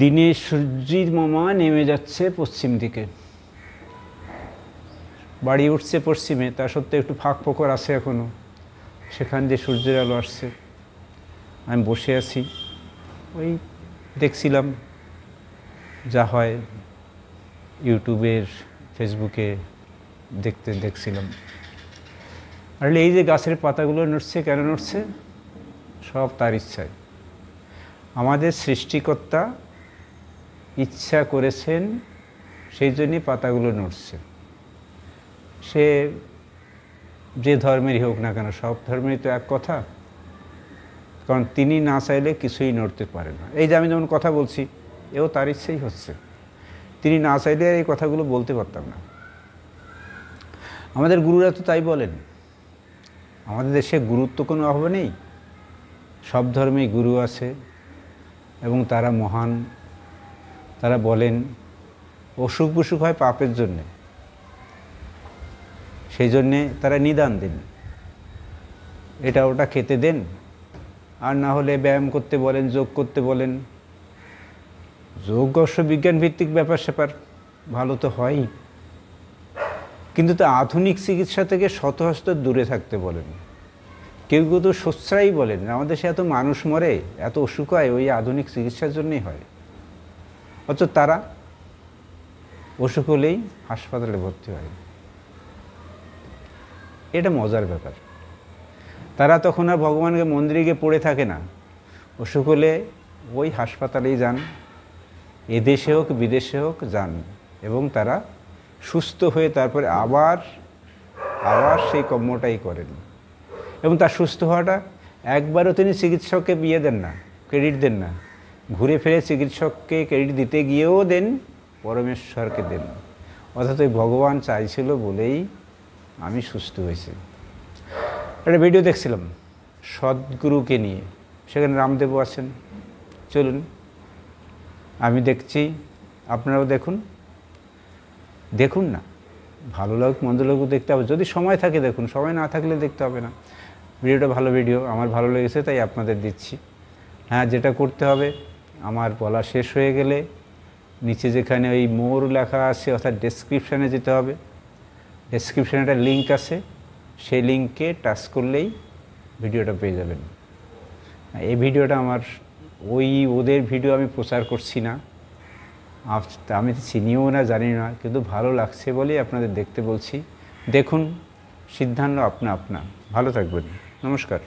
দিনে সূর্যের মামা নেমে যাচ্ছে পশ্চিম দিকে বাড়ি উঠছে পশ্চিমে তা সত্ত্বেও একটু ফাঁক ফোকর আছে এখনও সেখান দিয়ে সূর্যের আলো আসছে আমি বসে আছি ওই দেখছিলাম যা হয় ইউটিউবের ফেসবুকে দেখতে দেখছিলাম আসলে এই যে গাছের পাতাগুলো নড়ছে কেন নড়ছে সব তার ইচ্ছায় আমাদের সৃষ্টিকর্তা ইচ্ছা করেছেন সেই জন্যই পাতাগুলো নড়ছে সে যে ধর্মেরই হোক না কেন সব ধর্মেরই তো এক কথা কারণ তিনি না চাইলে কিছুই নড়তে পারে না এই যে আমি যেমন কথা বলছি এও তার ইচ্ছেই হচ্ছে তিনি না চাইলে আর এই কথাগুলো বলতে পারতাম না আমাদের গুরুরা তো তাই বলেন আমাদের দেশে গুরুত্ব কোনো অভাব নেই সব ধর্মেই গুরু আছে এবং তারা মহান তারা বলেন অসুখ বসুখ হয় পাপের জন্যে সেই জন্যে তারা নিদান দেন এটা ওটা খেতে দেন আর না হলে ব্যায়াম করতে বলেন যোগ করতে বলেন যোগ অবশ্য বিজ্ঞান ভিত্তিক ব্যাপার স্যাপার ভালো তো হয়ই কিন্তু তা আধুনিক চিকিৎসা থেকে শত দূরে থাকতে বলেন কেউ কেউ তো সস্রাই বলেন আমাদের দেশে এত মানুষ মরে এত অসুখ হয় ওই আধুনিক চিকিৎসার জন্যই হয় অথচ তারা অসুখ হলেই হাসপাতালে ভর্তি হয় এটা মজার ব্যাপার তারা তখন আর ভগবানকে মন্দিরে গিয়ে পড়ে থাকে না অসুখ হলে ওই হাসপাতালেই যান এদেশে হোক বিদেশে হোক যান এবং তারা সুস্থ হয়ে তারপরে আবার আবার সেই কর্মটাই করেন এবং তার সুস্থ হওয়াটা একবারও তিনি চিকিৎসককে বিয়ে দেন না ক্রেডিট দেন না ঘুরে ফিরে চিকিৎসককে ক্রেডিট দিতে গিয়েও দেন পরমেশ্বরকে দেন অর্থাৎ ওই ভগবান চাইছিল বলেই আমি সুস্থ হয়েছি একটা ভিডিও দেখছিলাম সদ্গুরুকে নিয়ে সেখানে রামদেবও আছেন চলুন আমি দেখছি আপনারাও দেখুন দেখুন না ভালো লোক মন্দ লোকও দেখতে হবে যদি সময় থাকে দেখুন সময় না থাকলে দেখতে হবে না ভিডিওটা ভালো ভিডিও আমার ভালো লেগেছে তাই আপনাদের দিচ্ছি হ্যাঁ যেটা করতে হবে আমার বলা শেষ হয়ে গেলে নিচে যেখানে ওই মোর লেখা আছে অর্থাৎ ডেসক্রিপশানে যেতে হবে ডেসক্রিপশানে একটা লিঙ্ক আছে সেই লিঙ্কে টাচ করলেই ভিডিওটা পেয়ে যাবেন এই ভিডিওটা আমার ওই ওদের ভিডিও আমি প্রচার করছি না আমি তো চিনিও না জানি না কিন্তু ভালো লাগছে বলেই আপনাদের দেখতে বলছি দেখুন সিদ্ধান্ত আপনা আপনা ভালো থাকবেন নমস্কার